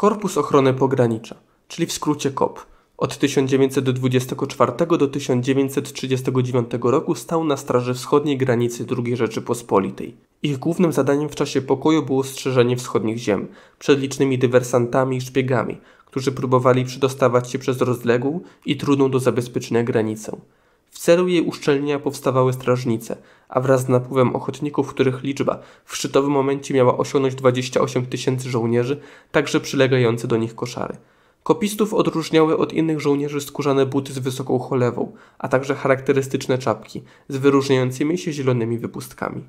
Korpus Ochrony Pogranicza, czyli w skrócie KOP, od 1924 do 1939 roku stał na straży wschodniej granicy II Rzeczypospolitej. Ich głównym zadaniem w czasie pokoju było strzeżenie wschodnich ziem przed licznymi dywersantami i szpiegami, którzy próbowali przedostawać się przez rozległą i trudną do zabezpieczenia granicę. W celu jej uszczelnienia powstawały strażnice, a wraz z napływem ochotników, których liczba w szczytowym momencie miała osiągnąć 28 tysięcy żołnierzy, także przylegające do nich koszary. Kopistów odróżniały od innych żołnierzy skórzane buty z wysoką cholewą, a także charakterystyczne czapki z wyróżniającymi się zielonymi wypustkami.